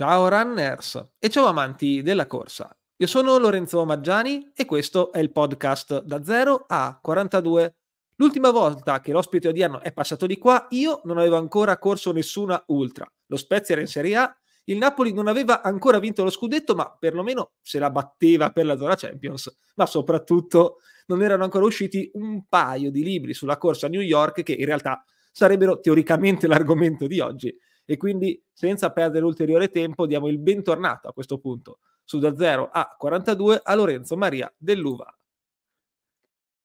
Ciao runners e ciao amanti della corsa. Io sono Lorenzo Maggiani e questo è il podcast da 0 a 42. L'ultima volta che l'ospite odierno è passato di qua, io non avevo ancora corso nessuna ultra. Lo Spezia era in Serie A, il Napoli non aveva ancora vinto lo scudetto, ma perlomeno se la batteva per la zona Champions. Ma soprattutto non erano ancora usciti un paio di libri sulla corsa a New York che in realtà sarebbero teoricamente l'argomento di oggi e quindi, senza perdere ulteriore tempo, diamo il bentornato a questo punto su da 0 a 42 a Lorenzo Maria Dell'Uva.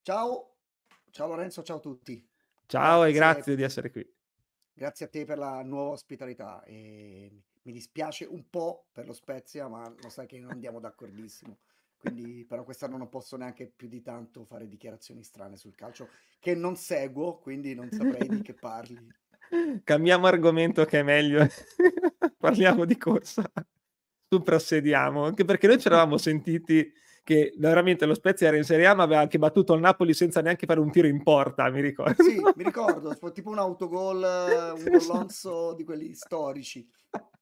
Ciao, ciao Lorenzo, ciao a tutti. Ciao grazie, e grazie di essere qui. Grazie a te per la nuova ospitalità. E mi dispiace un po' per lo Spezia, ma lo sai che non andiamo d'accordissimo. Quindi, però quest'anno non posso neanche più di tanto fare dichiarazioni strane sul calcio che non seguo, quindi non saprei di che parli. Cambiamo argomento che è meglio. Parliamo di corsa. Suprassediamo, anche perché noi ci eravamo sentiti che veramente lo Spezia era in Serie A, ma aveva anche battuto il Napoli senza neanche fare un tiro in porta, mi ricordo. Sì, mi ricordo, tipo un autogol, un Alonso esatto. di quelli storici.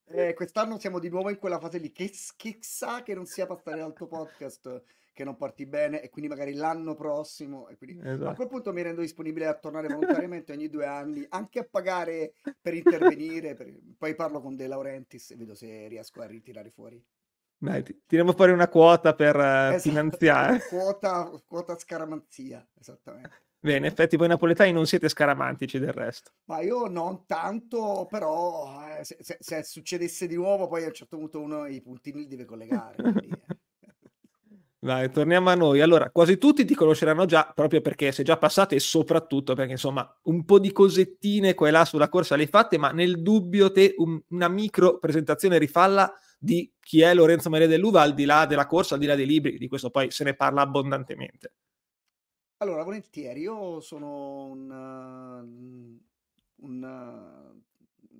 Eh, quest'anno siamo di nuovo in quella fase lì, che, che sa che non sia passare l'altro podcast che non parti bene e quindi magari l'anno prossimo. E quindi... Esatto. A quel punto mi rendo disponibile a tornare volontariamente ogni due anni, anche a pagare per intervenire. Per... Poi parlo con De Laurentiis e vedo se riesco a ritirare fuori. Dai, ti, tiriamo fuori una quota per eh, esatto, finanziare. Quota, quota scaramanzia, esattamente. Bene, in effetti voi napoletani non siete scaramantici del resto. Ma io non tanto, però eh, se, se, se, succedesse di nuovo poi a un certo punto uno i puntini li deve collegare. Quindi, eh. Vai, torniamo a noi. Allora, quasi tutti ti conosceranno già proprio perché sei già passato e soprattutto perché insomma un po' di cosettine qua e là sulla corsa le hai fatte, ma nel dubbio te un, una micro presentazione rifalla di chi è Lorenzo Maria dell'Uva al di là della corsa, al di là dei libri, di questo poi se ne parla abbondantemente. Allora, volentieri, io sono un, un,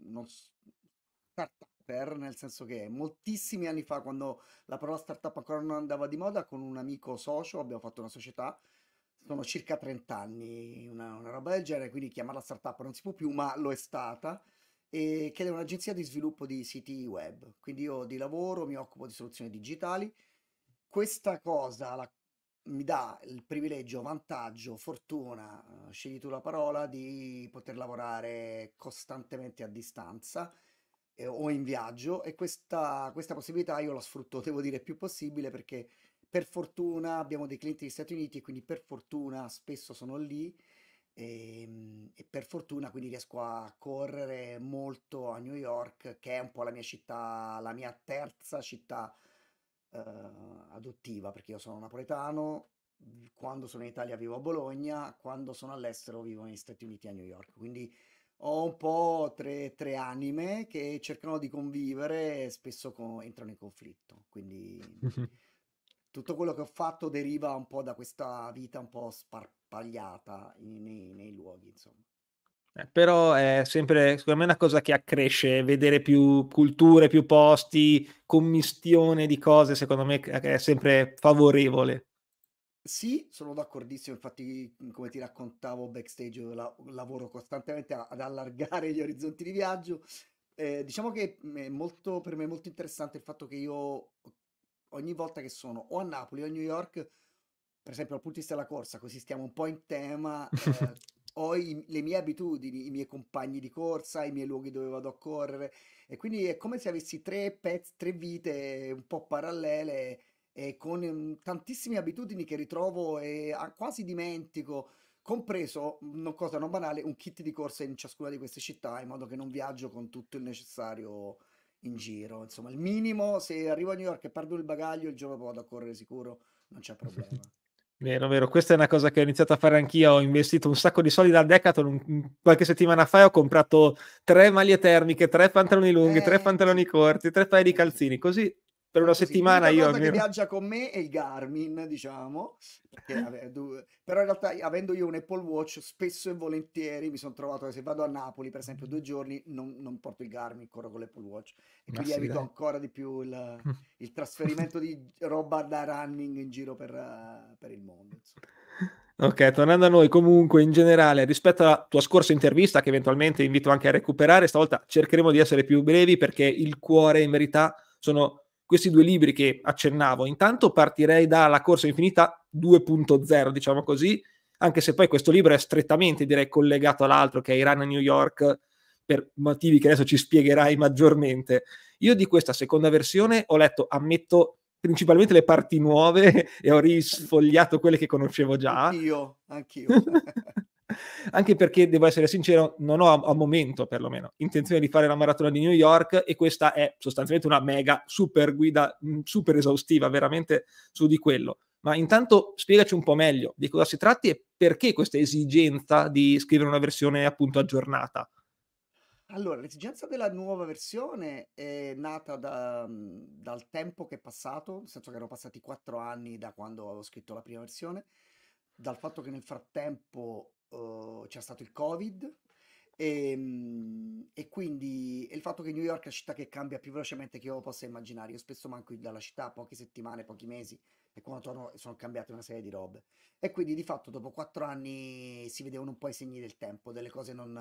uno startup certo, per, nel senso che moltissimi anni fa, quando la parola startup ancora non andava di moda, con un amico socio abbiamo fatto una società, sono circa 30 anni, una, una roba del genere, quindi chiamarla startup non si può più, ma lo è stata, e che è un'agenzia di sviluppo di siti web. Quindi io di lavoro mi occupo di soluzioni digitali. Questa cosa la, mi dà il privilegio, vantaggio, fortuna, eh, scegli tu la parola, di poter lavorare costantemente a distanza eh, o in viaggio e questa, questa possibilità io la sfrutto, devo dire, il più possibile perché per fortuna abbiamo dei clienti negli Stati Uniti e quindi per fortuna spesso sono lì e, ehm, e, per fortuna quindi riesco a correre molto a New York che è un po' la mia città, la mia terza città eh, adottiva perché io sono napoletano, quando sono in Italia vivo a Bologna, quando sono all'estero vivo negli Stati Uniti a New York, quindi ho un po' tre, tre anime che cercano di convivere e spesso con, entrano in conflitto. Quindi tutto quello che ho fatto deriva un po' da questa vita un po' sparpagliata in, nei, nei luoghi, insomma. Eh, però è sempre, secondo me, una cosa che accresce, vedere più culture, più posti, commistione di cose, secondo me è sempre favorevole. Sì, sono d'accordissimo, infatti mhmm, come ti raccontavo backstage la- lavoro costantemente a- ad allargare gli orizzonti di viaggio. Eh, diciamo che mhmm, è molto, per me è molto interessante il fatto che io ogni volta che sono o a Napoli o a New York, per esempio dal punto di vista della corsa, così stiamo un po' in tema, eh, ho i- le mie abitudini, i miei compagni di corsa, i miei luoghi dove vado a correre e quindi è come se avessi tre pezzi, tre vite un po' parallele eh, con ehm, tantissime abitudini che ritrovo e quasi dimentico, compreso, una cosa non banale, un kit di corse in ciascuna di queste città, in modo che non viaggio con tutto il necessario in giro. Insomma, il minimo, se arrivo a New York e perdo il bagaglio, il giorno dopo vado a correre sicuro, non c'è problema. Vero, vero, questa è una cosa che ho iniziato a fare anch'io, ho investito un sacco di soldi dal Decathlon qualche settimana fa e ho comprato tre maglie termiche, tre pantaloni lunghi, eh... tre pantaloni corti, tre paia di calzini, così per una settimana sì, io... Mio... che viaggia con me è il Garmin, diciamo, perché, però in realtà avendo io un Apple Watch spesso e volentieri mi sono trovato, se vado a Napoli per esempio due giorni, non, non porto il Garmin, corro con l'Apple Watch e quindi sì, evito dai. ancora di più il, il trasferimento di roba da running in giro per, per il mondo. Insomma. Ok, tornando a noi, comunque in generale, rispetto alla tua scorsa intervista, che eventualmente invito anche a recuperare, stavolta cercheremo di essere più brevi perché il cuore in verità sono questi due libri che accennavo. Intanto partirei da La corsa infinita 2.0, diciamo così, anche se poi questo libro è strettamente direi collegato all'altro che è Iran a New York per motivi che adesso ci spiegherai maggiormente. Io di questa seconda versione ho letto, ammetto, principalmente le parti nuove e ho risfogliato quelle che conoscevo già. Anch'io, anch'io. Anche perché, devo essere sincero, non ho al momento, perlomeno, intenzione di fare la maratona di New York e questa è sostanzialmente una mega super guida, mm, super esaustiva, veramente su di quello. Ma intanto spiegaci un po' meglio di cosa si tratti e perché questa esigenza di scrivere una versione appunto aggiornata. Allora, l'esigenza della nuova versione è nata da, mm, dal tempo che è passato, nel senso che erano passati quattro anni da quando avevo scritto la prima versione, dal fatto che nel frattempo eh, c'è stato il Covid e, ehm, e quindi e il fatto che New York è la città che cambia più velocemente che io possa immaginare. Io spesso manco dalla città poche settimane, pochi mesi e quando torno sono cambiate una serie di robe. E quindi di fatto dopo quattro anni si vedevano un po' i segni del tempo, delle cose non,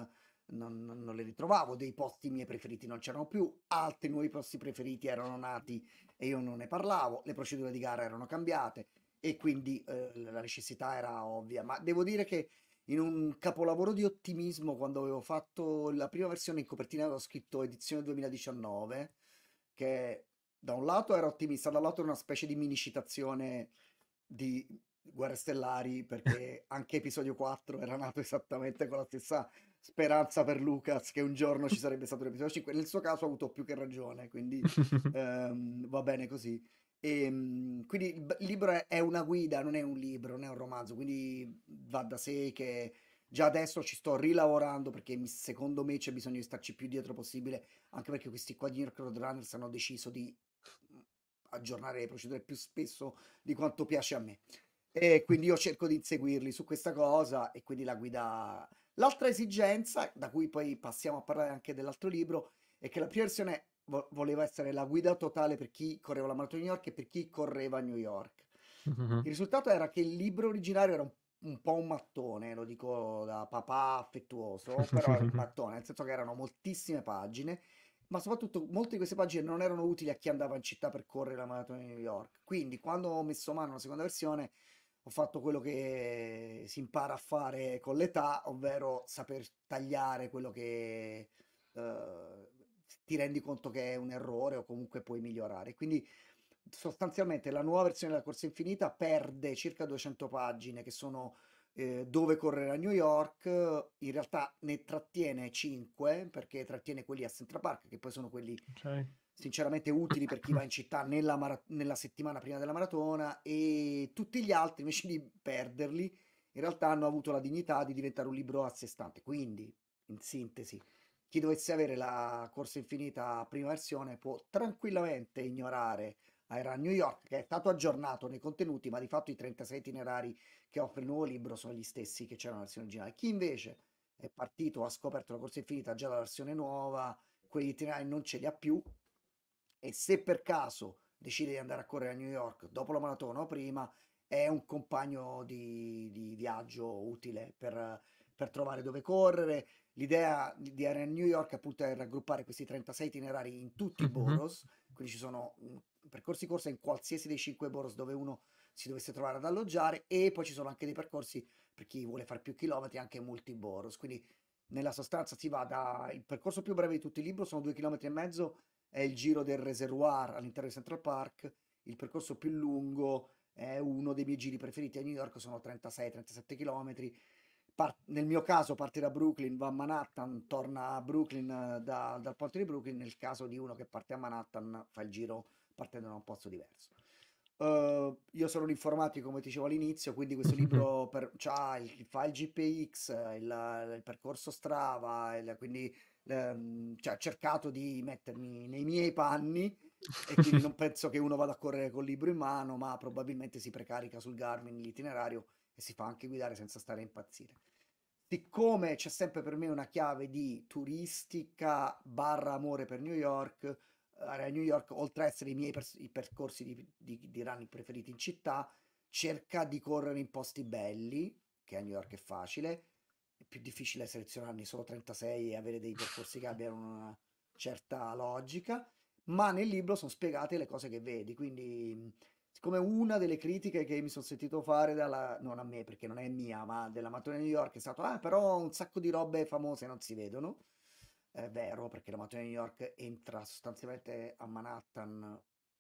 non, non, le ritrovavo, dei posti miei preferiti non c'erano più, altri nuovi posti preferiti erano nati e io non ne parlavo, le procedure di gara erano cambiate e quindi eh, la necessità era ovvia, ma devo dire che in un capolavoro di ottimismo quando avevo fatto la prima versione in copertina avevo scritto edizione 2019 che da un lato era ottimista, dall'altro era una specie di mini citazione di Guerre Stellari perché anche episodio 4 era nato esattamente con la stessa speranza per Lucas che un giorno ci sarebbe stato l'episodio 5 nel suo caso ha avuto più che ragione quindi um, va bene così e, ehm, quindi il libro è una guida, non è un libro, non è un romanzo, quindi va da sé che già adesso ci sto rilavorando perché mi, secondo me c'è bisogno di starci più dietro possibile, anche perché questi qua di Nerd Runners hanno deciso di mm, aggiornare le procedure più spesso di quanto piace a me. E quindi io cerco di inseguirli su questa cosa e quindi la guida... L'altra esigenza, da cui poi passiamo a parlare anche dell'altro libro, è che la prima versione vo- voleva essere la guida totale per chi correva la maratona di New York e per chi correva a New York. Mm-hmm. Il risultato era che il libro originario era un, un po' un mattone, lo dico da papà affettuoso, però era un mattone, nel senso che erano moltissime pagine ma soprattutto molte di queste pagine non erano utili a chi andava in città per correre la maratona di New York. Quindi quando ho messo mano alla seconda versione ho fatto quello che si impara a fare con l'età, ovvero saper tagliare quello che uh, ti rendi conto che è un errore o comunque puoi migliorare. Quindi sostanzialmente la nuova versione della corsa infinita perde circa 200 pagine che sono eh, dove correre a New York, in realtà ne trattiene 5 perché trattiene quelli a Central Park che poi sono quelli okay. sinceramente utili per chi va in città nella, mara- nella settimana prima della maratona e tutti gli altri invece di perderli in realtà hanno avuto la dignità di diventare un libro a sé stante. Quindi, in sintesi, chi dovesse avere la corsa infinita prima versione può tranquillamente ignorare Iran New York, che è stato aggiornato nei contenuti, ma di fatto i 36 itinerari che offre il nuovo libro sono gli stessi che c'erano nella versione originale. Chi invece è partito, ha scoperto la corsa infinita già dalla versione nuova, quegli itinerari non ce li ha più, e se per caso decide di andare a correre a New York dopo la maratona o prima, è un compagno di, di viaggio utile per, per, trovare dove correre, L'idea di Arena New York appunto è raggruppare questi 36 itinerari in tutti i boros, mm-hmm. quindi ci sono mhmm, percorsi corsa in qualsiasi dei 5 boroughs dove uno si dovesse trovare ad alloggiare e poi ci sono anche dei percorsi per chi vuole fare più chilometri anche multi boroughs. quindi nella sostanza si va da il percorso più breve di tutti i libri sono due chilometri e mezzo è il giro del reservoir all'interno di Central Park il percorso più lungo è uno dei miei giri preferiti a New York sono 36-37 chilometri Part- nel mio caso parte da Brooklyn, va a Manhattan, torna a Brooklyn eh, da, dal porto di Brooklyn, nel caso di uno che parte a Manhattan fa il giro partendo da un posto diverso. Uh, io sono un informatico, come dicevo all'inizio, quindi questo libro per, il, fa il GPX, il, il percorso Strava, il, quindi um, cioè, ha cercato di mettermi nei miei panni e quindi non penso che uno vada a correre col libro in mano, ma probabilmente si precarica sul Garmin l'itinerario e si fa anche guidare senza stare a impazzire. Siccome c'è sempre per me una chiave di turistica barra amore per New York, eh, a New York, oltre ad essere i miei pers- i percorsi di, di, di running preferiti in città, cerca di correre in posti belli, che a New York è facile, è più difficile selezionarne solo 36 e avere dei percorsi che abbiano una certa logica, ma nel libro sono spiegate le cose che vedi, quindi siccome una delle critiche che mi sono sentito fare dalla, non a me perché non è mia, ma della Mattone New York è stato, ah però un sacco di robe famose non si vedono, è vero perché la Mattone New York entra sostanzialmente a Manhattan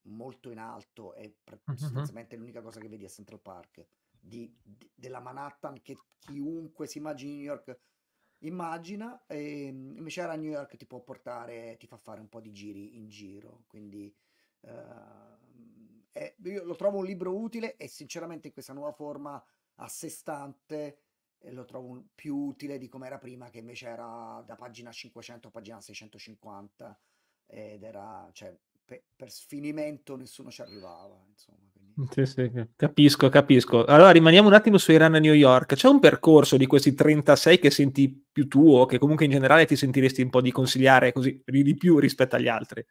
molto in alto e uh-huh. sostanzialmente l'unica cosa che vedi è Central Park, di, di, della Manhattan che chiunque si immagini New York immagina e ehm, invece era New York ti può portare, ti fa fare un po' di giri in giro, quindi... Uh, eh, io lo trovo un libro utile e sinceramente in questa nuova forma a sé stante eh, lo trovo più utile di come era prima, che invece era da pagina 500 a pagina 650 ed era, cioè, per, per sfinimento nessuno ci arrivava, insomma. Mm, sì, sì, capisco, capisco. Allora rimaniamo un attimo su Iran a New York. C'è un percorso di questi 36 che senti più tuo, che comunque in generale ti sentiresti un po' di consigliare così di più rispetto agli altri?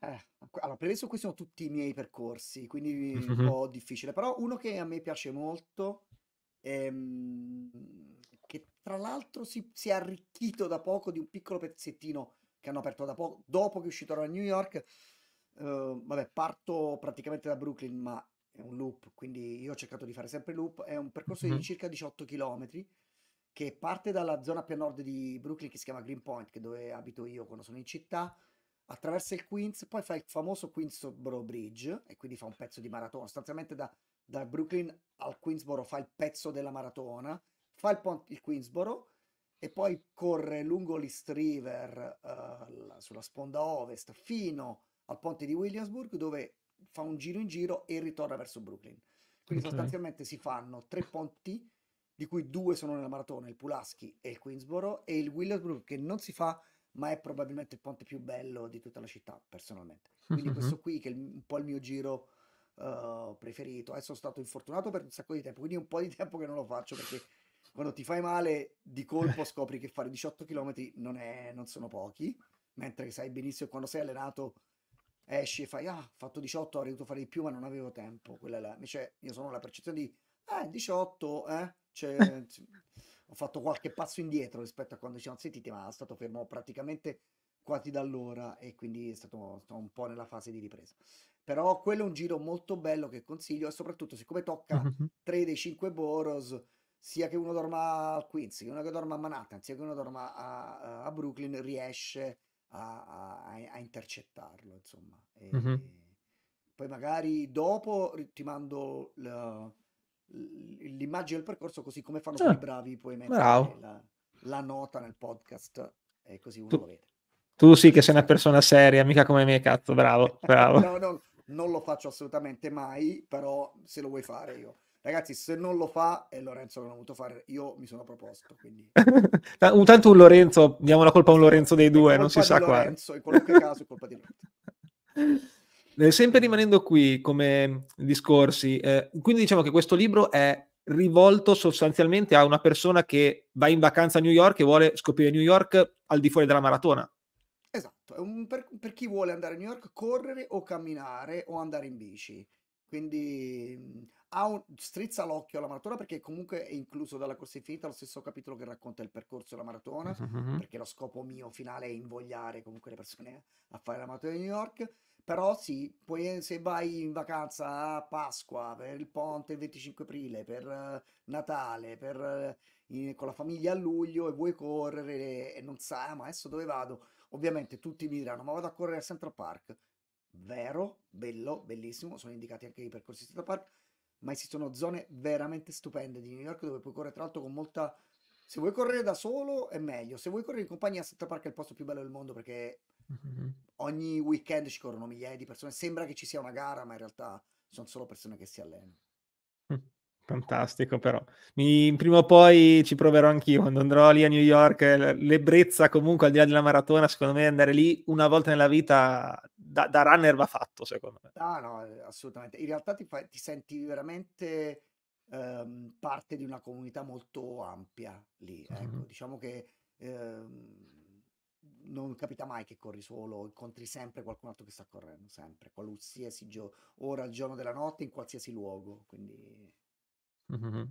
Eh, allora, premesso questi sono tutti i miei percorsi, quindi mm-hmm. un po' difficile, però uno che a me piace molto, ehm, che tra l'altro si, si, è arricchito da poco di un piccolo pezzettino che hanno aperto da poco, dopo che uscirò da New York, uh, vabbè, parto praticamente da Brooklyn, ma è un loop, quindi io ho cercato di fare sempre loop, è un percorso mm-hmm. di circa 18 km che parte dalla zona più a nord di Brooklyn che si chiama Greenpoint, che è dove abito io quando sono in città, attraversa il Queens, poi fa il famoso Queensboro Bridge e quindi fa un pezzo di maratona, sostanzialmente da, da Brooklyn al Queensboro fa il pezzo della maratona, fa il, pont- il Queensboro e poi corre lungo l'East River uh, sulla sponda ovest fino al ponte di Williamsburg dove fa un giro in giro e ritorna verso Brooklyn. Quindi okay. sostanzialmente si fanno tre ponti di cui due sono nella maratona, il Pulaski e il Queensboro e il Williamsburg che non si fa ma è probabilmente il ponte più bello di tutta la città, personalmente. Quindi Mhm. questo qui che è un po' il mio giro eh, preferito. Adesso eh, sono stato infortunato per un sacco di tempo, quindi è un po' di tempo che non lo faccio perché quando ti fai male di colpo scopri che fare 18 km non è- non sono pochi, mentre sai benissimo quando sei allenato esci e fai, ah, ho fatto 18, avrei dovuto fare di più, ma non avevo tempo. Quella è Invece io sono la percezione di, eh, 18, eh, c'è... Cioè, ho fatto qualche passo indietro rispetto a quando ci siamo sentiti, ma è stato fermo praticamente quasi da allora e quindi è stato, stato un po' nella fase di ripresa. Però quello è un giro molto bello che consiglio e soprattutto siccome tocca tre dei cinque boros, sia che uno dorma al Queens, sia che uno che dorma a Manhattan, sia che uno dorma a, a Brooklyn, riesce a, a, a intercettarlo, insomma. E, mm-hmm. poi magari dopo ti mando... La, l'immagine del percorso, così come fanno eh, i bravi, puoi mettere la, la, nota nel podcast e così uno tu, lo vede. Tu sì che sei una persona seria, mica come me, cazzo, bravo, bravo. no, no, non lo faccio assolutamente mai, però se lo vuoi fare io. Ragazzi, se non lo fa, e Lorenzo non ha voluto fare, io mi sono proposto. Quindi... Tanto un Lorenzo, diamo la colpa a un Lorenzo dei due, non si sa Lorenzo, In qualunque caso è colpa di Lorenzo. Eh, sempre rimanendo qui come discorsi, eh, quindi diciamo che questo libro è rivolto sostanzialmente a una persona che va in vacanza a New York e vuole scoprire New York al di fuori della maratona. Esatto, per, per, chi vuole andare a New York, correre o camminare o andare in bici. Quindi un, strizza l'occhio alla maratona perché comunque è incluso dalla corsa infinita lo stesso capitolo che racconta il percorso della maratona, mm-hmm. perché lo scopo mio finale è invogliare comunque le persone a fare la maratona di New York però sì, poi se vai in vacanza a Pasqua, per il ponte il 25 aprile, per eh, Natale, per, eh, in- con la famiglia a luglio e vuoi correre e non sai, ah, ma adesso dove vado? Ovviamente tutti mi diranno, ma vado a correre a Central Park. Vero, bello, bellissimo, sono indicati anche i percorsi di Central Park, ma esistono zone veramente stupende di New York dove puoi correre tra l'altro con molta... Se vuoi correre da solo è meglio, se vuoi correre in compagnia a Central Park è il posto più bello del mondo perché Mm-hmm. Ogni weekend ci corrono migliaia di persone. Sembra che ci sia una gara, ma in realtà sono solo persone che si allenano. Hm, fantastico, però Mi, prima o poi ci proverò anch'io quando andrò lì a New York. Eh, l'ebbrezza, comunque, al di là della maratona, secondo me andare lì una volta nella vita da, da runner va fatto. Secondo me, ah, no, eh, assolutamente. In realtà ti, fa, ti senti veramente ehm, parte di una comunità molto ampia lì. Mm-hmm. Ecco. Mm-hmm. Diciamo che ehm, non capita mai che corri solo, incontri sempre qualcun altro che sta correndo, sempre, qualsiasi gio- ora, il giorno della notte, in qualsiasi luogo, quindi... Mm-hmm.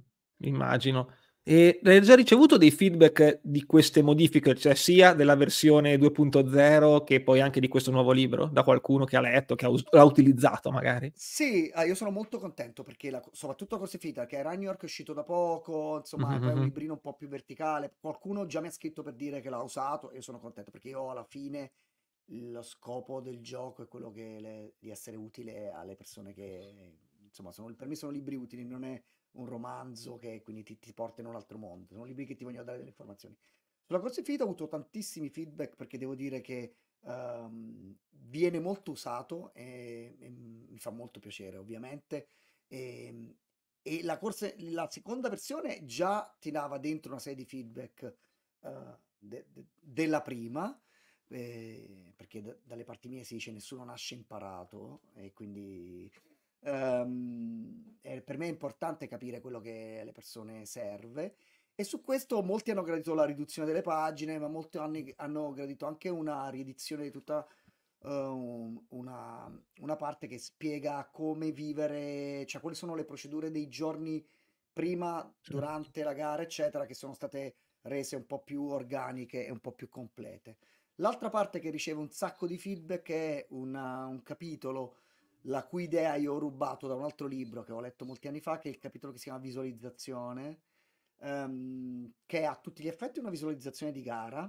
Immagino. E hai già ricevuto dei feedback di queste modifiche, cioè sia della versione 2.0 che poi anche di questo nuovo libro, da qualcuno che ha letto, che ha us- l'ha utilizzato magari? Sì, ah, io sono molto contento perché la, soprattutto con Sefita, che è Ragnarok è uscito da poco, insomma mm-hmm. è un mm-hmm. librino un po' più verticale, qualcuno già mi ha scritto per dire che l'ha usato e io sono contento perché io alla fine lo scopo del gioco è quello le, di essere utile alle persone che insomma, sono, per me sono libri utili, non è un romanzo che quindi ti, ti porta in un altro mondo, sono libri che ti vogliono dare delle informazioni. Sulla Corsa Infinita ho avuto tantissimi feedback perché devo dire che um, viene molto usato e, e, mi fa molto piacere ovviamente. E, ehm, e la, corsa, la, seconda versione già ti dava dentro una serie di feedback uh, de, de, della prima, eh, perché d- dalle parti mie si dice nessuno nasce imparato e quindi Um, per me è importante capire quello che alle persone serve. E su questo molti hanno gradito la riduzione delle pagine, ma molti hanno, hanno gradito anche una riedizione di tutta uh, una, una, parte che spiega come vivere, cioè quali sono le procedure dei giorni prima, certo. durante la gara, eccetera, che sono state rese un po' più organiche e un po' più complete. L'altra parte che riceve un sacco di feedback è una, un capitolo la cui idea io ho rubato da un altro libro che ho letto molti anni fa, che è il capitolo che si chiama Visualizzazione, um, che è a tutti gli effetti una visualizzazione di gara,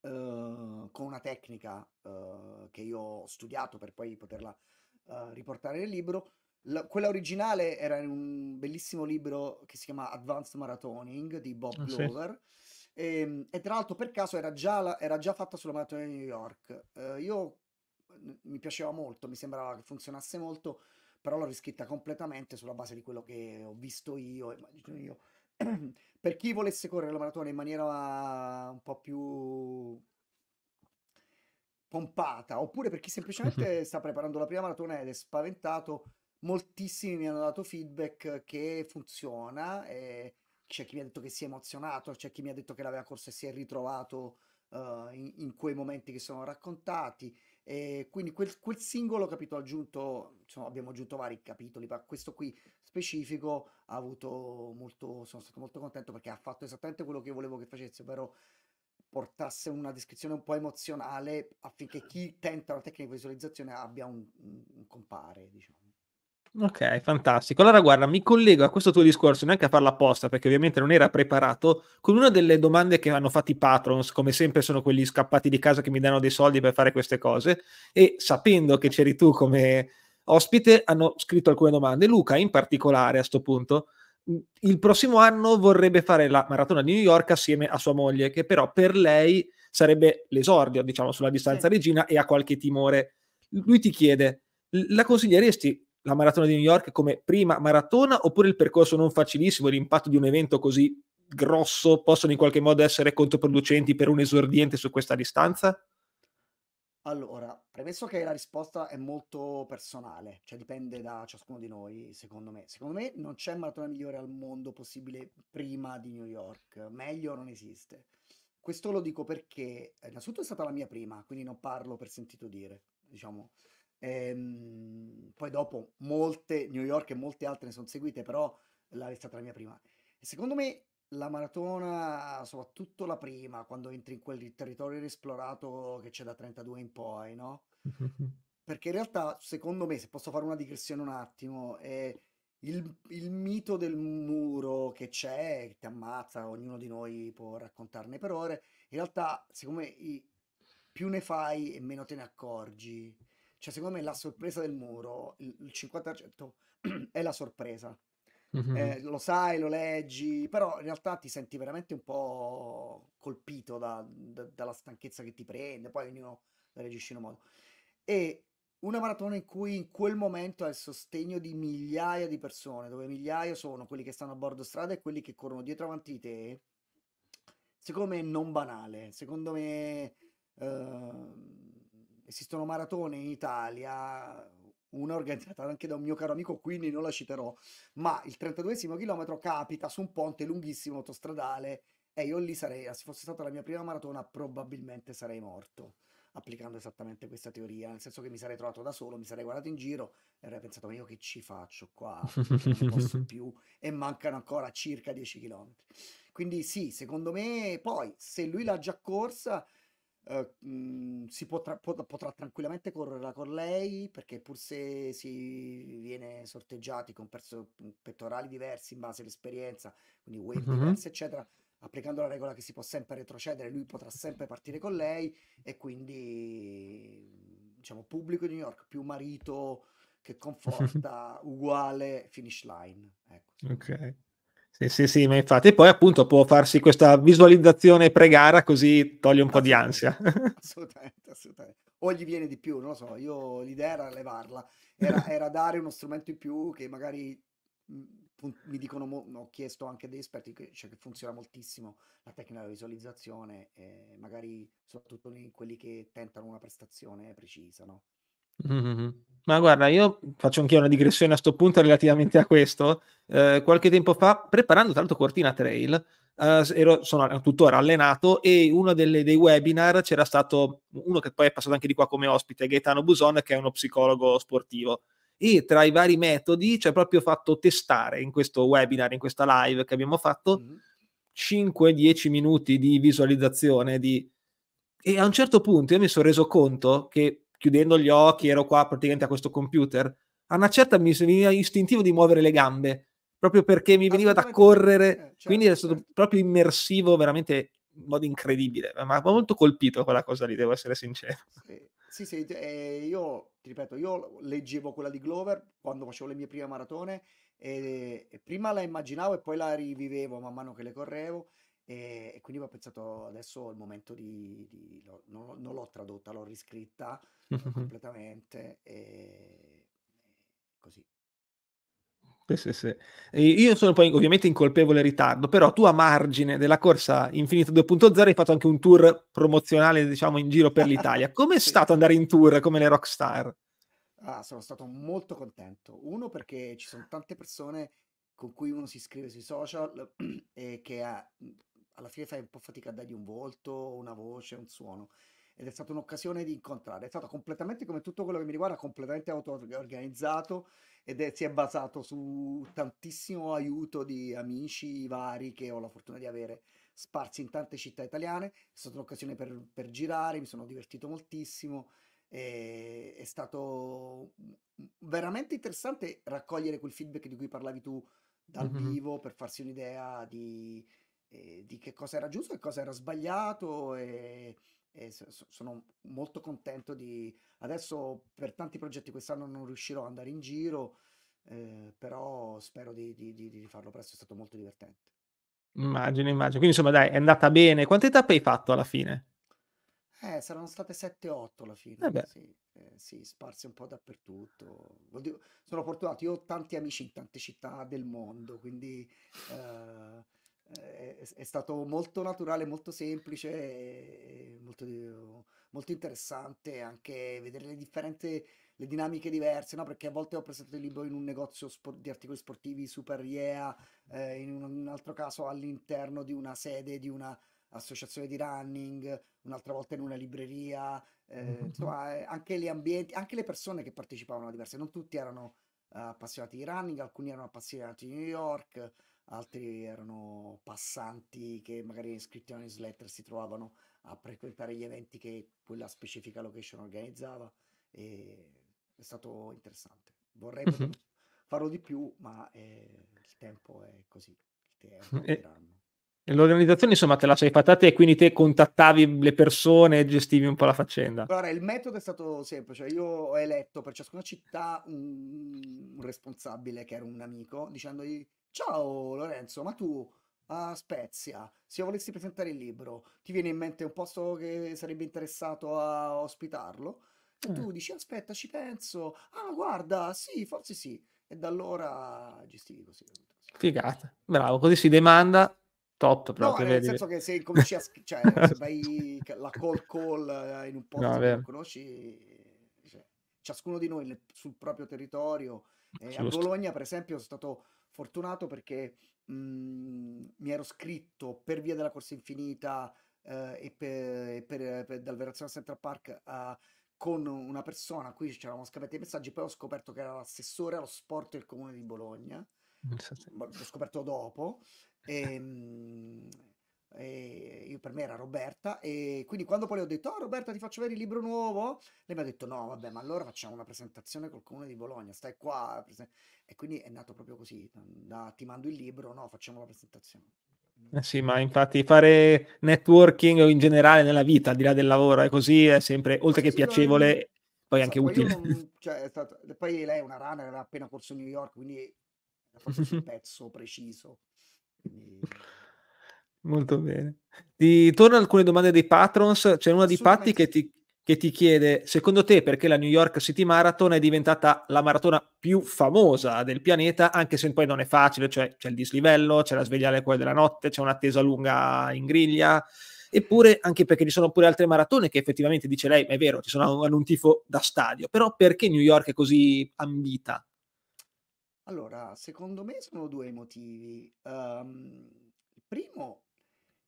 uh, con una tecnica uh, che io ho studiato per poi poterla uh, riportare nel libro. La, quella originale era in un bellissimo libro che si chiama Advanced Marathoning di Bob ah, Glover. Sì. E, ehm, e, tra l'altro per caso era già, la, era già fatta sulla maratona di New York. Uh, io mi piaceva molto, mi sembrava che funzionasse molto, però l'ho riscritta completamente sulla base di quello che ho visto io, immagino io. per chi volesse correre la maratona in maniera un po' più pompata, oppure per chi semplicemente sta preparando la prima maratona ed è spaventato, moltissimi mi hanno dato feedback che funziona. c'è chi mi ha detto che si è emozionato, c'è chi mi ha detto che l'aveva corsa e si è ritrovato uh, in, in, quei momenti che sono raccontati. E quindi quel, quel, singolo capitolo aggiunto, insomma, abbiamo aggiunto vari capitoli, ma questo qui specifico ha avuto molto, sono stato molto contento perché ha fatto esattamente quello che io volevo che facesse, ovvero portasse una descrizione un po' emozionale affinché chi tenta una tecnica di visualizzazione abbia un, un compare, diciamo. Ok, fantastico. Allora, guarda, mi collego a questo tuo discorso, neanche a farla apposta, perché ovviamente non era preparato, con una delle domande che hanno fatto i patrons, come sempre sono quelli scappati di casa che mi danno dei soldi per fare queste cose, e sapendo che c'eri tu come ospite, hanno scritto alcune domande. Luca, in particolare, a questo punto, il prossimo anno vorrebbe fare la maratona di New York assieme a sua moglie, che però per lei sarebbe l'esordio, diciamo, sulla distanza regina e ha qualche timore. Lui ti chiede, la consiglieresti la maratona di New York come prima maratona oppure il percorso non facilissimo, l'impatto di un evento così grosso possono in qualche modo essere controproducenti per un esordiente su questa distanza? Allora, premesso che la risposta è molto personale, cioè dipende da ciascuno di noi, secondo me. Secondo me non c'è maratona migliore al mondo possibile prima di New York, meglio non esiste. Questo lo dico perché innanzitutto è stata la mia prima, quindi non parlo per sentito dire, diciamo. Ehm, poi dopo molte, New York e molte altre ne sono seguite, però la è stata la mia prima. E secondo me la maratona, soprattutto la prima, quando entri in quel territorio inesplorato che c'è da 32 in poi, no? Perché in realtà, secondo me, se posso fare una digressione un attimo, è il, il mito del muro che c'è, che ti ammazza, ognuno di noi può raccontarne per ore. In realtà, secondo me, i, più ne fai e meno te ne accorgi. Cioè, secondo me la sorpresa del muro, il 50% è la sorpresa. Mm-hmm. Eh, lo sai, lo leggi, però in realtà ti senti veramente un po' colpito da, da, dalla stanchezza che ti prende, poi ognuno la reagisce in un modo. E una maratona in cui in quel momento hai il sostegno di migliaia di persone, dove migliaia sono quelli che stanno a bordo strada e quelli che corrono dietro avanti di te, secondo me non banale, secondo me... Uh esistono maratone in Italia, una organizzata anche da un mio caro amico, quindi non la citerò, ma il 32 chilometro capita su un ponte lunghissimo autostradale e io lì sarei, se fosse stata la mia prima maratona, probabilmente sarei morto applicando esattamente questa teoria, nel senso che mi sarei trovato da solo, mi sarei guardato in giro e avrei pensato, ma io che ci faccio qua? Non posso più e mancano ancora circa 10 chilometri. Quindi sì, secondo me, poi se lui l'ha già corsa, Uhm, mh, mhmm, si potrà, potrà, tranquillamente correre con lei perché pur se si viene sorteggiati con perso- mhmm, pettorali diversi in base all'esperienza, quindi wave mm-hmm. diverse, eccetera, applicando la regola che si può sempre retrocedere, lui potrà sempre partire con lei e quindi mhmm, diciamo pubblico di New York più marito che conforta uguale finish line. Ecco. Ok. Sì, sì, sì, ma infatti poi appunto può farsi questa visualizzazione pre-gara così toglie un po' di ansia. Assolutamente, assolutamente. O gli viene di più, non lo so, io l'idea era levarla, era, era dare uno strumento in più che magari mhmm, mi dicono, ho chiesto anche degli esperti, che, cioè che funziona moltissimo la tecnica della visualizzazione, eh, magari soprattutto in quelli che tentano una prestazione precisa, no? Mh-mh. Ma guarda, io faccio anch'io una digressione a sto punto relativamente a questo. Ehm, qualche tempo fa, preparando tra l'altro Cortina Trail, ehm, ero sono tuttora allenato e uno delle dei webinar c'era stato uno che poi è passato anche di qua come ospite, Gaetano Buson, che è uno psicologo sportivo. E tra i vari metodi ci ha proprio fatto testare in questo webinar, in questa live che abbiamo fatto, Mh-mh. 5-10 minuti di visualizzazione di e a un certo punto io mi sono reso conto che chiudendo gli occhi ero qua praticamente a questo computer, a una certa mi veniva istintivo di muovere le gambe, proprio perché mi veniva da eh, correre, cioè, quindi è stato certo. proprio immersivo, veramente in modo incredibile, ma molto colpito quella cosa lì, devo essere sincero. Sì, sì, cioè, eh, io ti ripeto, io leggevo quella di Glover quando facevo le mie prime maratone e, eh, e prima la immaginavo e poi la rivivevo man mano che le correvo e, e quindi ho pensato adesso è il momento di... di lo, non, non, l'ho tradotta, l'ho riscritta eh, completamente e, e così. Sì, sì. Io sono poi ovviamente incolpevole in ritardo, però tu a margine della corsa Infinito 2.0 hai fatto anche un tour promozionale, diciamo, in giro per l'Italia. Com'è sì. stato andare in tour come le rockstar? Ah, sono stato molto contento. Uno perché ci sono tante persone con cui uno si iscrive sui social e che ha, alla fine fai un po' fatica a dargli un volto, una voce, un suono. Ed è stata un'occasione di incontrare. È stato completamente, come tutto quello che mi riguarda, completamente auto-organizzato ed è, si è basato su tantissimo aiuto di amici vari che ho la fortuna di avere sparsi in tante città italiane. È stata un'occasione per, per girare, mi sono divertito moltissimo. E, è stato veramente interessante raccogliere quel feedback di cui parlavi tu dal mm-hmm. vivo per farsi un'idea di eh, di che cosa era giusto e cosa era sbagliato e, e so, sono molto contento di... Adesso per tanti progetti quest'anno non riuscirò ad andare in giro, eh, però spero di, di, di, di rifarlo presto, è stato molto divertente. Immagino, immagino. Quindi insomma dai, è andata bene. Quante tappe hai fatto alla fine? Eh, saranno state 7-8 alla fine, eh sì, eh, sì, sparse un po' dappertutto. Oddio, sono fortunato, io ho tanti amici in tante città del mondo, quindi eh, eh, è, è, stato molto naturale, molto semplice, eh, molto, molto, interessante anche vedere le differenze, le dinamiche diverse, no? perché a volte ho presentato il libro in un negozio sport, di articoli sportivi super IEA, eh, in un, un altro caso all'interno di una sede di una associazione di running, un'altra volta in una libreria, eh, mm-hmm. insomma, eh, anche gli ambienti, anche le persone che partecipavano diverse, non tutti erano appassionati di running, alcuni erano appassionati di New York, altri erano passanti che magari iscritti alla newsletter si trovavano a frequentare gli eventi che quella specifica location organizzava e è stato interessante. Vorrei mhm. farlo di più, ma eh, il tempo è così. Il tempo è tiranno. L'organizzazione, insomma, te la sei fatta te, quindi te contattavi le persone e gestivi un po' la faccenda. Allora, il metodo è stato semplice. Io ho eletto per ciascuna città un, responsabile che era un amico, dicendogli: Ciao Lorenzo, ma tu a Spezia, se io volessi presentare il libro, ti viene in mente un posto che sarebbe interessato a ospitarlo? E mm. tu dici: Aspetta, ci penso. Ah, guarda, sì, forse sì. E da allora gestivi così. Figata, bravo, così si demanda stop proprio. No, eh, nel senso che se cominci a sch- cioè, se vai la call call eh, in un posto no, che conosci, cioè, ciascuno di noi sul proprio territorio. Eh, a Bologna, per esempio, sono stato fortunato perché mh, mhmm, mi ero scritto per via della corsa infinita eh, e per, e per, per, dal Verazzano Central Park eh, con una persona a cui c'eravamo scambiati i messaggi. Poi ho scoperto che era l'assessore allo sport del comune di Bologna. L'ho scoperto dopo, e, ehm, e eh, io per me era Roberta e quindi quando poi le ho detto oh Roberta ti faccio vedere il libro nuovo lei mi ha detto no vabbè ma allora facciamo una presentazione col comune di Bologna stai qua e quindi è nato proprio così da, ti mando il libro no facciamo la presentazione eh sì ma infatti fare networking in generale nella vita al di là del lavoro è così è sempre oltre che piacevole poi anche so, utile poi, non, cioè, stato, poi lei è una rana era appena corso New York quindi forse un pezzo preciso Molto bene. Ti torno alcune domande dei patrons. C'è una di Patti che ti, che ti chiede, secondo te perché la New York City Marathon è diventata la maratona più famosa del pianeta, anche se poi non è facile, cioè c'è il dislivello, c'è la sveglia alle 4 della notte, c'è un'attesa lunga in griglia, eppure anche perché ci sono pure altre maratone che effettivamente, dice lei, ma è vero, ci sono hanno un tifo da stadio, però perché New York è così ambita? Allora, secondo me sono due i motivi. Uhm, il primo,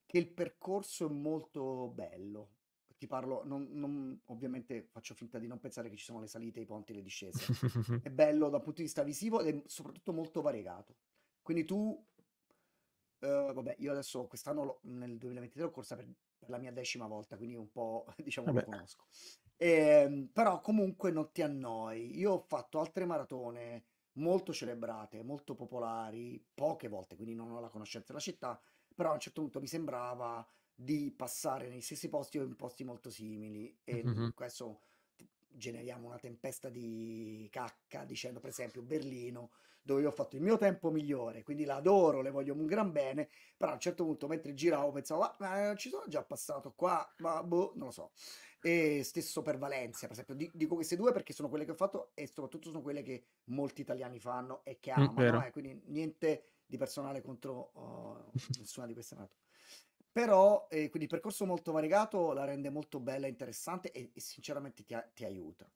che il percorso è molto bello. Ti parlo non non ovviamente faccio finta di non pensare che ci sono le salite, i ponti, le discese. È bello dal punto di vista visivo ed è soprattutto molto variegato. Quindi tu uhm, vabbè, io adesso quest'anno l'ho nel 2023 l'ho corsa per per la mia decima volta, quindi un po' diciamo lo conosco. Ehm, però comunque non ti annoi. Io ho fatto altre maratone molto celebrate, molto popolari, poche volte, quindi non ho la conoscenza della città, però a un certo punto mi sembrava di passare negli stessi posti o in posti molto simili e mm-hmm. questo generiamo una tempesta di cacca dicendo per esempio Berlino dove io ho fatto il mio tempo migliore quindi la adoro le voglio un gran bene però a un certo punto mentre giravo pensavo ah, ma eh, ci sono già passato qua ma boh non lo so e stesso per Valencia per esempio dico queste due perché sono quelle che ho fatto e soprattutto sono quelle che molti italiani fanno e che mm, amano eh? quindi niente di personale contro uh, nessuna di queste nato però, eh, quindi il percorso molto variegato la rende molto bella, interessante e, e sinceramente ti, ti, aiuta.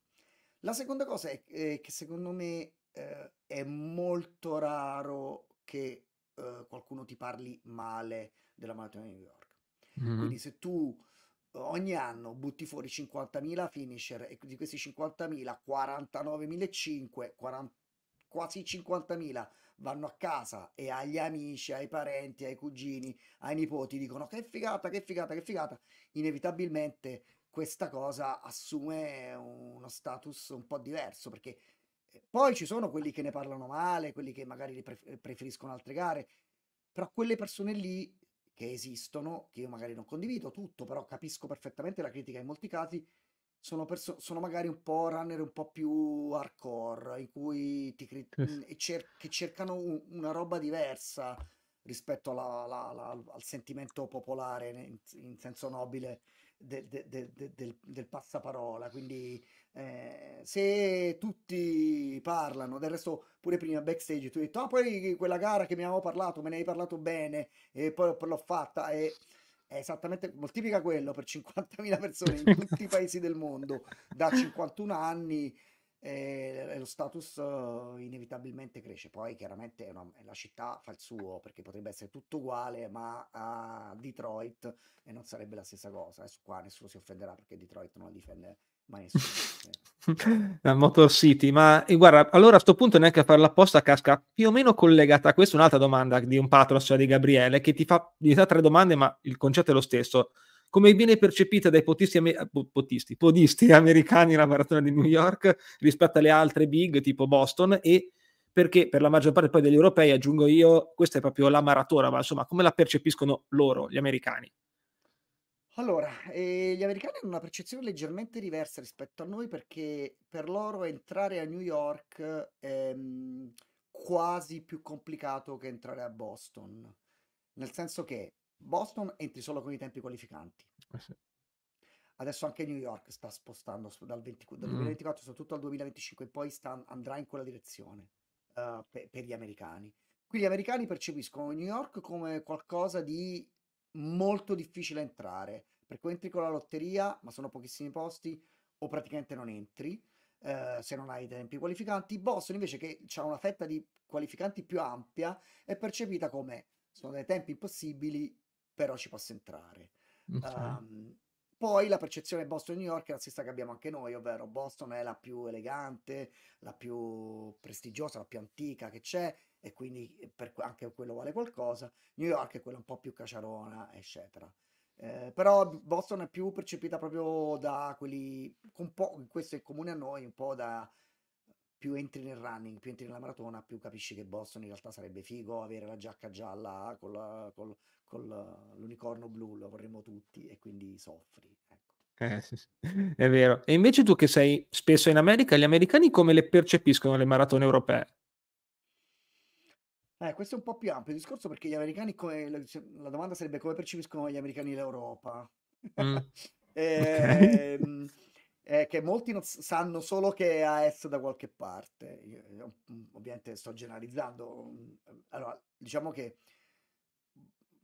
La seconda cosa è, è eh, che secondo me eh, è molto raro che eh, qualcuno ti parli male della maratona di New York. Mm-hmm. Quindi se tu eh, ogni anno butti fuori 50.000 finisher e di questi 50.000 49.500, quasi 50.000 vanno a casa e agli amici, ai parenti, ai cugini, ai nipoti dicono che figata, che figata, che figata, inevitabilmente questa cosa assume uno status un po' diverso perché eh, poi ci sono quelli che ne parlano male, quelli che magari preferiscono altre gare, però quelle persone lì che esistono, che io magari non condivido tutto, però capisco perfettamente la critica in molti casi, sono, perso- sono magari un po' runner un po' più hardcore, in cui ti crit- mhmm, cer- che cercano un- una roba diversa rispetto alla, alla, alla, al sentimento popolare in, in senso nobile del, del, del, del passaparola. Quindi eh, se tutti parlano, del resto pure prima backstage tu hai detto, ah, poi quella gara che mi avevo parlato, me ne hai parlato bene e poi l'ho fatta e è esattamente, moltiplica quello per 50.000 persone in tutti i paesi del mondo da 51 anni e eh, lo status uh, inevitabilmente cresce. Poi chiaramente una, la città fa il suo perché potrebbe essere tutto uguale, ma a Detroit e non sarebbe la stessa cosa. Adesso qua nessuno si offenderà perché Detroit non la difende Certo. la Motor City, ma eh, guarda, allora a questo punto neanche a fare l'apposta casca più o meno collegata a questa un'altra domanda di un patron, cioè di Gabriele, che ti fa, di fa tre domande, ma il concetto è lo stesso. Come viene percepita dai potisti, eh, potisti, podisti americani la maratona di New York rispetto alle altre big tipo Boston e perché per la maggior parte poi degli europei, aggiungo io, questa è proprio la maratona, ma insomma come la percepiscono loro, gli americani? Allora, ehm, gli americani hanno una percezione leggermente diversa rispetto a noi perché per loro entrare a New York è, ehm, quasi più complicato che entrare a Boston. Nel senso che Boston entri solo con i tempi qualificanti. Eh sì. Adesso anche New York sta spostando dal 20 dal Mh. 2024 soprattutto al 2025 e poi sta andrà in quella direzione, uhm, pe per gli americani. Quindi gli americani percepiscono New York come qualcosa di molto difficile entrare, perché o entri con la lotteria, ma sono pochissimi posti, o praticamente non entri. Eh, se non hai i tempi qualificanti, Boston invece che ha una fetta di qualificanti più ampia è percepita come sono dei tempi impossibili, però ci posso entrare. Okay. Um, poi la percezione Boston-New York è la stessa che abbiamo anche noi, ovvero Boston è la più elegante, la più prestigiosa, la più antica che c'è, e quindi eh, per, anche quello vale qualcosa. New York è quella un po' più caciarona, eccetera. Eh, però Boston è più percepita proprio da quelli, un po', questo è comune a noi, un po' da più entri nel running, più entri nella maratona, più capisci che Boston in realtà sarebbe figo avere la giacca gialla con, la, con, con l'unicorno blu, lo vorremmo tutti e quindi soffri. Ecco. Eh, sì, sì. È vero. E invece tu che sei spesso in America, gli americani come le percepiscono le maratone europee? Eh, questo è un po' più ampio il discorso perché gli americani, come, la domanda sarebbe come percepiscono gli americani l'Europa. Mm. e, ehm, okay. eh, che molti non sanno solo che è a est da qualche parte. Io, mm, ovviamente sto generalizzando. Mm, allora, diciamo che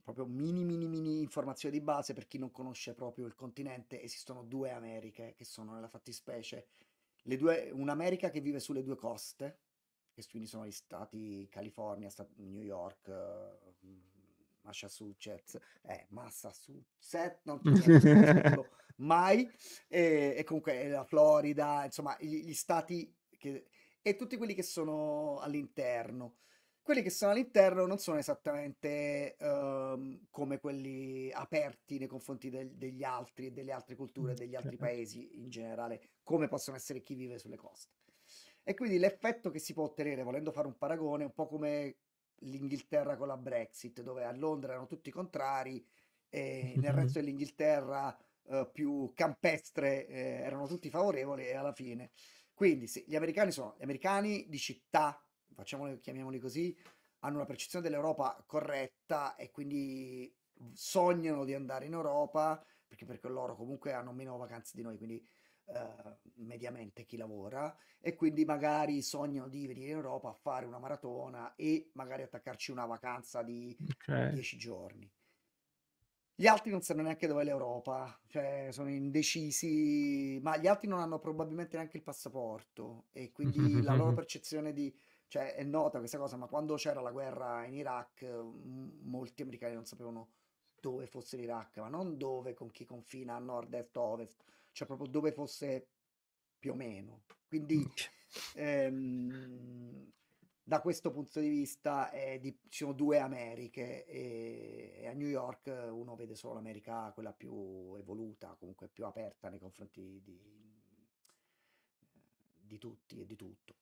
proprio mini, mini, mini informazioni di base per chi non conosce proprio il continente, esistono due Americhe che sono nella fattispecie. Le due, un'America che vive sulle due coste, e quindi sono gli stati California, New York, eh, Massachusetts, eh, Massachusetts, non niente, mai, e, e, comunque eh, la Florida, insomma gli, gli stati che, e tutti quelli che sono all'interno. Quelli che sono all'interno non sono esattamente um, come quelli aperti nei confronti del, degli altri e delle altre culture, degli altri paesi in generale, come possono essere chi vive sulle coste. E quindi l'effetto che si può ottenere, volendo fare un paragone, è un po' come l'Inghilterra con la Brexit, dove a Londra erano tutti contrari e nel mhm. resto dell'Inghilterra eh, più campestre eh, erano tutti favorevoli e alla fine. Quindi sì, gli americani sono gli americani di città, facciamoli, chiamiamoli così, hanno una percezione dell'Europa corretta e quindi sognano di andare in Europa perché, perché loro comunque hanno meno vacanze di noi, quindi Ehm, mediamente chi lavora e quindi magari sogno di venire in Europa a fare una maratona e magari attaccarci una vacanza di okay. giorni. Gli altri non sanno neanche dove è l'Europa, cioè sono indecisi, ma gli altri non hanno probabilmente neanche il passaporto e quindi la loro percezione di... cioè è nota questa cosa, ma quando c'era la guerra in Iraq molti americani non sapevano dove fosse l'Iraq, ma non dove, con chi confina a nord, est, ovest, cioè proprio dove fosse più o meno. Quindi mm, ehm, da questo punto di vista di, ci sono due Americhe e, e, a New York uno vede solo l'America, quella più evoluta, comunque più aperta nei confronti di, di tutti e di tutto.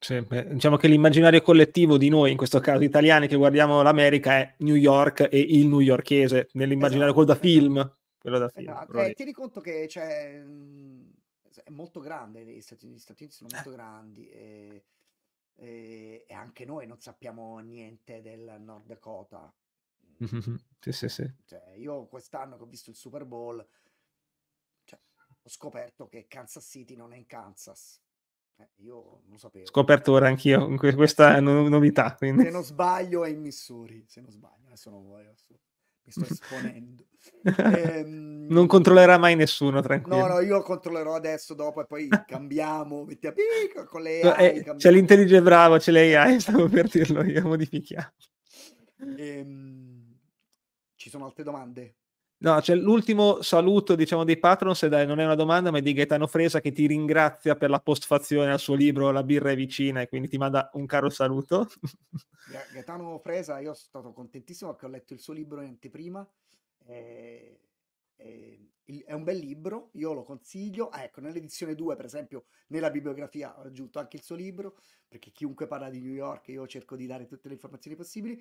Sì, beh, diciamo che l'immaginario collettivo di noi, in questo caso italiani che guardiamo l'America, è New York e il newyorkese nell'immaginario esatto. quello da esatto. film quello da eh, film. Esatto. Eh, tieni conto che cioè, mhmm, è molto grande, gli Stati Uniti, gli Stati Uniti sono eh. molto grandi e, eh, e, e, anche noi non sappiamo niente del Nord Dakota. sì, sì, sì. Cioè, io quest'anno che ho visto il Super Bowl cioè, ho scoperto che Kansas City non è in Kansas. Eh, io non sapevo. Scoperto ora anch'io questa novità. Quindi. Se non sbaglio è in Missouri, se non sbaglio, adesso non voglio. Assolutamente mi sto esponendo. ehm... Non controllerà mai nessuno, tranquillo. No, no, io controllerò adesso, dopo, e poi cambiamo, mettiamo con le AI. Eh, eh c'è l'intelligenza bravo, c'è l'AI, stavo per dirlo io, modifichiamo. Ehm... Ci sono altre domande? No, c'è l'ultimo saluto diciamo, dei se dai, non è una domanda, ma è di Gaetano Fresa che ti ringrazia per la postfazione al suo libro La birra è vicina e quindi ti manda un caro saluto. Gaetano Fresa, io sono stato contentissimo perché ho letto il suo libro in anteprima. Eh, eh, è un bel libro, io lo consiglio. Ah, ecco, nell'edizione 2, per esempio, nella bibliografia ho aggiunto anche il suo libro, perché chiunque parla di New York, io cerco di dare tutte le informazioni possibili.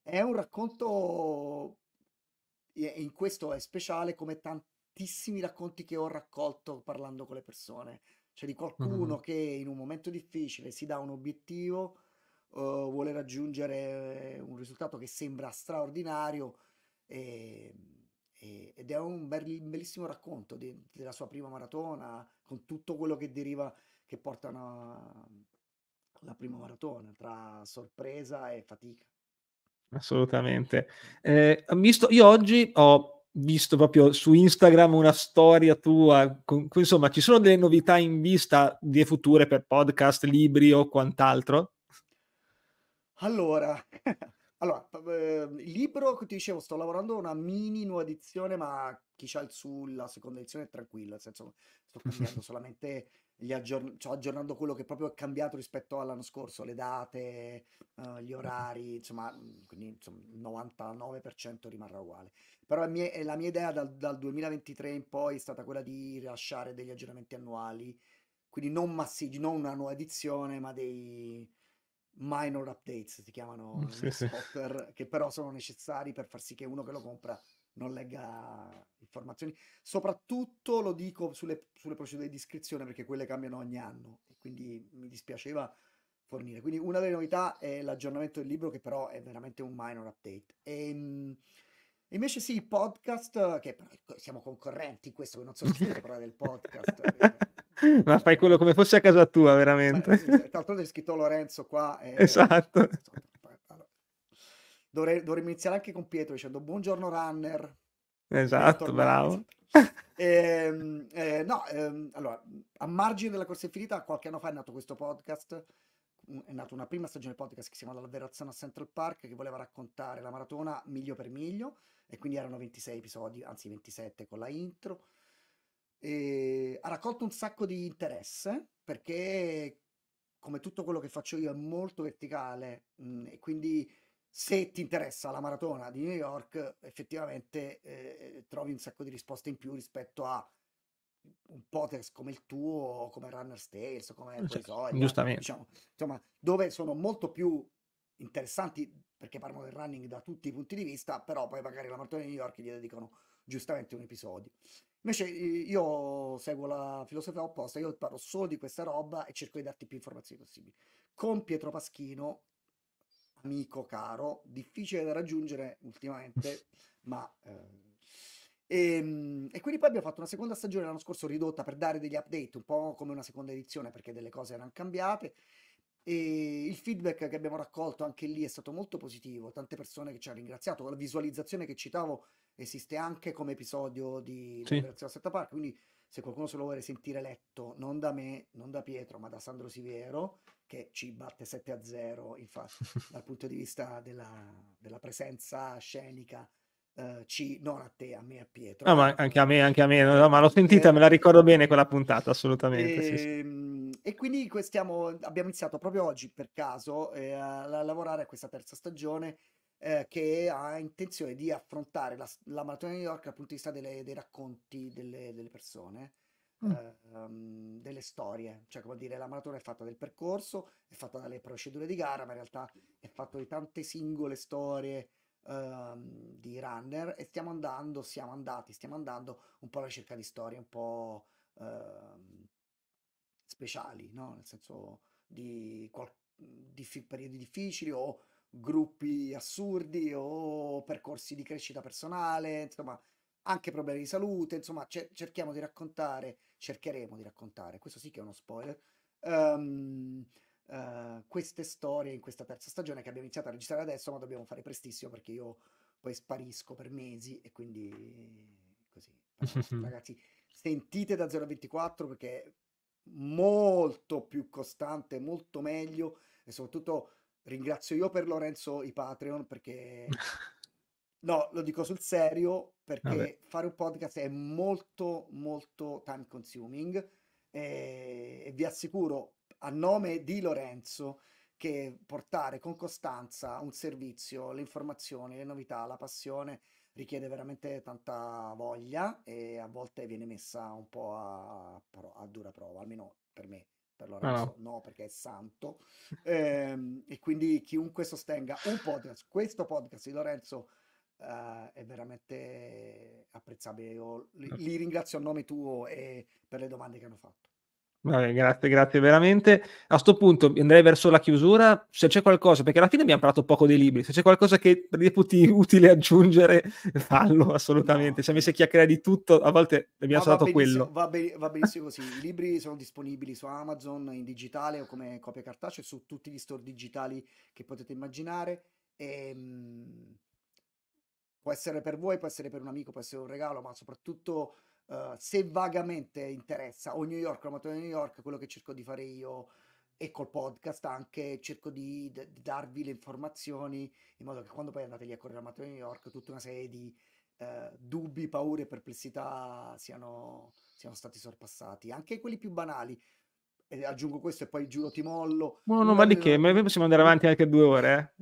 È un racconto e in questo è speciale come tantissimi racconti che ho raccolto parlando con le persone, cioè di qualcuno mm-hmm. che in un momento difficile si dà un obiettivo, uh, vuole raggiungere eh, un risultato che sembra straordinario e, e, ed è un, bel, bellissimo racconto di, della sua prima maratona con tutto quello che deriva, che porta una, prima maratona tra sorpresa e fatica. Assolutamente. Eh, visto, io oggi ho visto proprio su Instagram una storia tua, con, insomma ci sono delle novità in vista di future per podcast, libri o quant'altro? Allora, Allora, eh, il libro, ti dicevo, sto lavorando una mini nuova edizione, ma chi c'ha il sulla seconda edizione è tranquillo, nel senso sto cambiando solamente, gli aggiornamenti, cioè, aggiornando quello che proprio è cambiato rispetto all'anno scorso, le date, uh, gli orari, insomma, mhmm, quindi insomma, il 99% rimarrà uguale. Però la mia, la mia idea dal, dal 2023 in poi è stata quella di rilasciare degli aggiornamenti annuali, quindi non massicci, non una nuova edizione, ma dei minor updates, si chiamano mm, sì, software, che però sono necessari per far sì che uno che lo compra non legga informazioni. Soprattutto lo dico sulle, sulle procedure di iscrizione perché quelle cambiano ogni anno e quindi mi dispiaceva fornire. Quindi una delle novità è l'aggiornamento del libro che però è veramente un minor update. E, ehm, invece sì, podcast, che però siamo concorrenti in questo, non so se parlare del podcast. ma fai quello come fosse a casa tua, veramente. Tra l'altro è scritto Lorenzo qua. Eh, esatto. Dovrei, dovremmo iniziare anche con Pietro dicendo buongiorno runner. Esatto, bravo. E, ehm, eh, no, ehm, allora, a margine della corsa infinita, qualche anno fa è nato questo podcast, mm, è nata una prima stagione podcast che si chiama L'Alverazione a Central Park, che voleva raccontare la maratona miglio per miglio, e quindi erano 26 episodi, anzi 27 con la intro e ha raccolto un sacco di interesse perché, come tutto quello che faccio io, è molto verticale mh, mhmm, e quindi se ti interessa la maratona di New York, effettivamente eh, eh trovi un sacco di risposte in più rispetto a un podcast come il tuo, come Runner Tales, o come eh, certo, sì, Poesoia, giustamente. Diciamo, insomma, dove sono molto più interessanti perché parlano del running da tutti i punti di vista, però poi magari la maratona di New York gli dedicano giustamente un episodio. Invece io seguo la filosofia opposta, io parlo solo di questa roba e cerco di darti più informazioni possibili. Con Pietro Paschino, amico caro, difficile da raggiungere ultimamente, ma... Eh, e, ehm, e, quindi poi abbiamo fatto una seconda stagione l'anno scorso ridotta per dare degli update, un po' come una seconda edizione perché delle cose erano cambiate. E il feedback che abbiamo raccolto anche lì è stato molto positivo, tante persone che ci hanno ringraziato, la visualizzazione che citavo esiste anche come episodio di sì. Operazione Setta Park, quindi se qualcuno se lo vuole sentire letto, non da me, non da Pietro, ma da Sandro Siviero, che ci batte 7 a 0, infatti, dal punto di vista della, della presenza scenica. Uh, ci, non a te, a me e a Pietro. No, ma anche a me, anche a me, no, no, ma l'ho eh, sentita, eh, me la ricordo bene quella puntata, assolutamente. E, sì, sì. Ehm, e quindi stiamo, abbiamo iniziato proprio oggi per caso eh, a lavorare a questa terza stagione eh, che ha intenzione di affrontare la, la, maratona di New York dal punto di vista delle, dei racconti delle, delle persone, mm. eh, um, delle storie. Cioè, come dire, la maratona è fatta del percorso, è fatta dalle procedure di gara, ma in realtà è fatta di tante singole storie um, di runner e stiamo andando, siamo andati, stiamo andando un po' alla ricerca di storie un po' uh, speciali, no? nel senso di qual- di fi- periodi difficili o gruppi assurdi o percorsi di crescita personale, insomma, anche problemi di salute, insomma, ce- cerchiamo di raccontare, cercheremo di raccontare, questo sì che è uno spoiler, um, uh, queste storie in questa terza stagione che abbiamo iniziato a registrare adesso, ma dobbiamo fare prestissimo perché io poi sparisco per mesi e quindi così. Ragazzi, sentite da 024 perché è molto più costante, molto meglio e soprattutto ringrazio io per Lorenzo i Patreon perché... No, lo dico sul serio perché Vabbè. fare un podcast è molto, molto time consuming e, eh, e vi assicuro a nome di Lorenzo che portare con costanza un servizio, le informazioni, le novità, la passione richiede veramente tanta voglia e a volte viene messa un po' a, a dura prova, almeno per me per Lorenzo, ah, no, no perché è santo, e, ehm, e quindi chiunque sostenga un podcast, questo podcast di Lorenzo Uh, è veramente apprezzabile. Io ah. li, li, ringrazio a nome tuo e per le domande che hanno fatto. Vabbè, grazie, grazie veramente. A sto punto andrei verso la chiusura. Se c'è qualcosa, perché alla fine abbiamo parlato poco dei libri, se c'è qualcosa che reputi utile aggiungere, fallo assolutamente. No. Ci ha messo a chiacchierare di tutto, a volte abbiamo no, saltato quello. Va, ben, va benissimo così. I libri sono disponibili su Amazon in digitale o come copia cartacea, su tutti gli store digitali che potete immaginare. E, ehm, mh, può essere per voi, può essere per un amico, può essere un regalo, ma soprattutto eh, se vagamente interessa, o New York, l'amatore di New York, quello che cerco di fare io e col podcast anche cerco di, d- di darvi le informazioni in modo che quando poi andate lì a correre l'amatore di New York tutta una serie di uh, dubbi, paure e perplessità siano, siano stati sorpassati, anche quelli più banali e aggiungo questo e poi giuro ti mollo. No, no, non ma di che? Ma noi possiamo andare avanti anche due ore.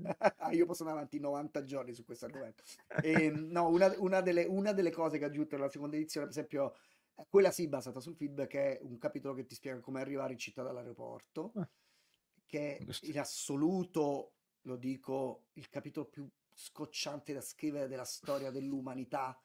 Eh? Io posso andare avanti 90 giorni su questo argomento. e, ehm, no, una, una, delle, una, delle, cose che ha aggiunto nella seconda edizione, per esempio, eh, quella sì basata sul feedback, è un capitolo che ti spiega come arrivare in città dall'aeroporto, eh. che in assoluto, lo dico, il capitolo più scocciante da scrivere della storia dell'umanità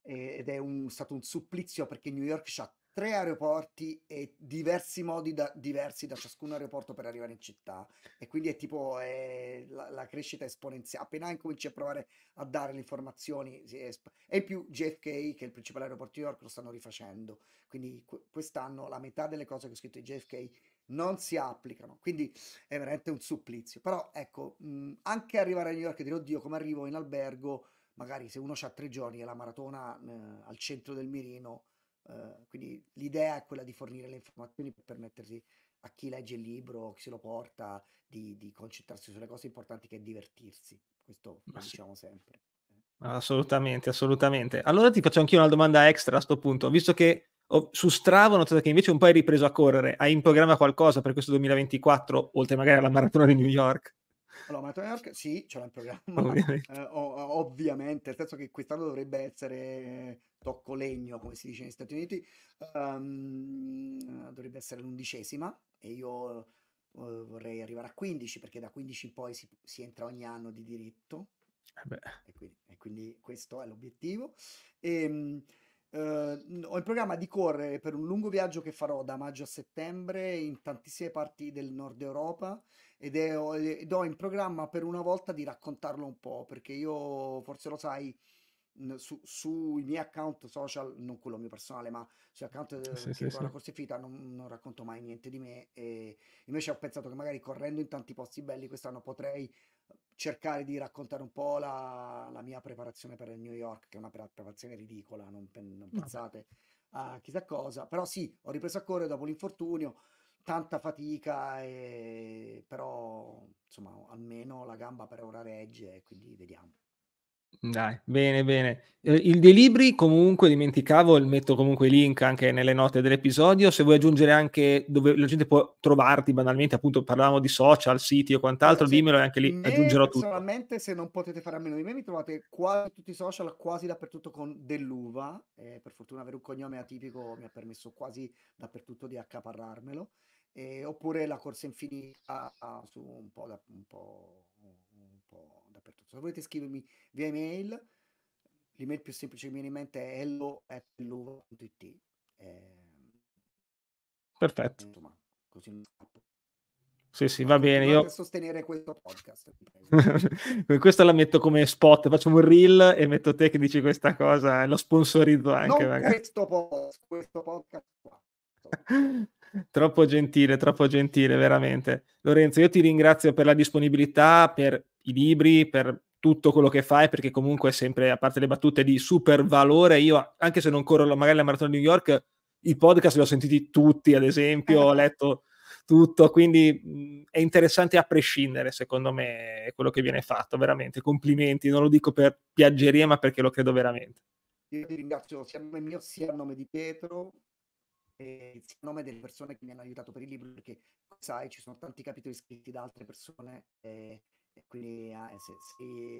ed è un, stato un supplizio perché New York ha tre aeroporti e diversi modi da, diversi da ciascun aeroporto per arrivare in città e quindi è tipo è la, la, crescita esponenziale appena incominci a provare a dare le informazioni esp- e più JFK che è il principale aeroporto di New York lo stanno rifacendo quindi qu- quest'anno la metà delle cose che ho scritto in JFK non si applicano quindi è veramente un supplizio però ecco mh, anche arrivare a New York e dire oddio come arrivo in albergo magari se uno ha tre giorni e la maratona mh, eh, al centro del mirino Ehm, quindi l'idea è quella di fornire le informazioni per permettersi a chi legge il libro, chi se lo porta, di, di concentrarsi sulle cose importanti che è divertirsi. Questo lo diciamo sempre. Assolutamente, assolutamente. Allora ti faccio anche una domanda extra a questo punto, visto che ho, su Strava ho notato che invece un po' hai ripreso a correre, hai in programma qualcosa per questo 2024, oltre magari alla maratona di New York? Allora, Maratona di New York sì, ce l'ho in programma, ovviamente. Eh, ov- ovviamente, nel senso che quest'anno dovrebbe essere tocco legno, come si dice negli Stati Uniti, um, dovrebbe essere l'undicesima e io uh, vorrei arrivare a 15 perché da 15 in poi si, si entra ogni anno di diritto eh e quindi, e quindi, questo è l'obiettivo. E, ehm, Uh, eh, ho in programma di correre per un lungo viaggio che farò da maggio a settembre in tantissime parti del nord Europa ed, è, ed ho in programma per una volta di raccontarlo un po' perché io forse lo sai su, sui miei account social, non quello mio personale, ma sui account eh, sì, sì, sì. corsi fita non, non, racconto mai niente di me. E invece ho pensato che magari correndo in tanti posti belli quest'anno potrei cercare di raccontare un po' la, la mia preparazione per il New York, che è una preparazione ridicola, non, non pensate a chissà cosa. Però sì, ho ripreso a correre dopo l'infortunio, tanta fatica, e... però insomma almeno la gamba per ora regge, quindi vediamo. Dai, bene, bene. Eh, il dei libri comunque dimenticavo, metto comunque i link anche nelle note dell'episodio, se vuoi aggiungere anche dove la gente può trovarti banalmente, appunto parlavamo di social, siti o quant'altro, allora, dimmelo e anche lì aggiungerò tutto. Personalmente se non potete fare a meno di me mi trovate quasi tutti i social, quasi dappertutto con dell'uva, eh, per fortuna avere un cognome atipico mi ha permesso quasi dappertutto di accaparrarmelo, eh, oppure la corsa infinita ah, su un po', da, un po' dappertutto. Se volete scrivermi via email, l'email più semplice che mi viene in mente è hello.it. Eh, Perfetto. Insomma, così Sì, sì, va bene. Io... Per sostenere questo podcast. Questa la metto come spot, faccio un reel e metto te che dici questa cosa e lo sponsorizzo anche. Non Questo, post, questo podcast qua. troppo gentile, troppo gentile, veramente. Lorenzo, io ti ringrazio per la disponibilità, per i libri, per tutto quello che fai, perché comunque sempre, a parte le battute, di super valore. Io, anche se non corro magari la maratona di New York, i podcast li ho sentiti tutti, ad esempio, ho eh. letto tutto, quindi è interessante a prescindere, secondo me, quello che viene fatto, veramente. Complimenti, non lo dico per piaggeria, ma perché lo credo veramente. Io ti ringrazio sia a nome mio sia a nome di Pietro, e sia a nome delle persone che mi hanno aiutato per il libro, perché sai, ci sono tanti capitoli scritti da altre persone. Eh, e quindi ah, eh, se,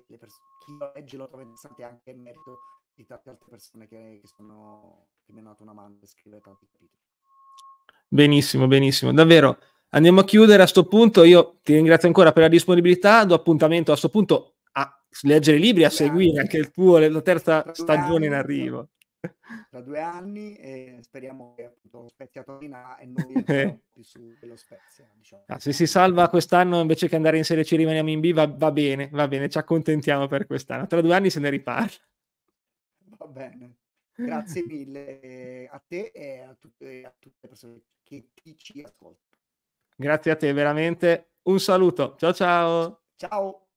se pers- chi lo legge lo trova interessante anche in merito di tante altre persone che, che, sono, che mi hanno dato una mano e scrivere tanti capitoli. Benissimo, benissimo, davvero. Andiamo a chiudere a questo punto. Io ti ringrazio ancora per la disponibilità. Do appuntamento a questo punto a leggere i libri, a seguire anche il tuo, la terza stagione in arrivo tra due anni e speriamo che appunto lo Spezia tornerà e noi più su dello Spezia. Diciamo. Ah, se si salva quest'anno invece che andare in Serie C rimaniamo in B va, va, bene, va bene, ci accontentiamo per quest'anno. Tra due anni se ne riparla. Va bene. Grazie mille eh, a te e a tutte, a tutte le persone che ti ci ascoltano. Grazie a te, veramente. Un saluto. Ciao ciao. Ciao.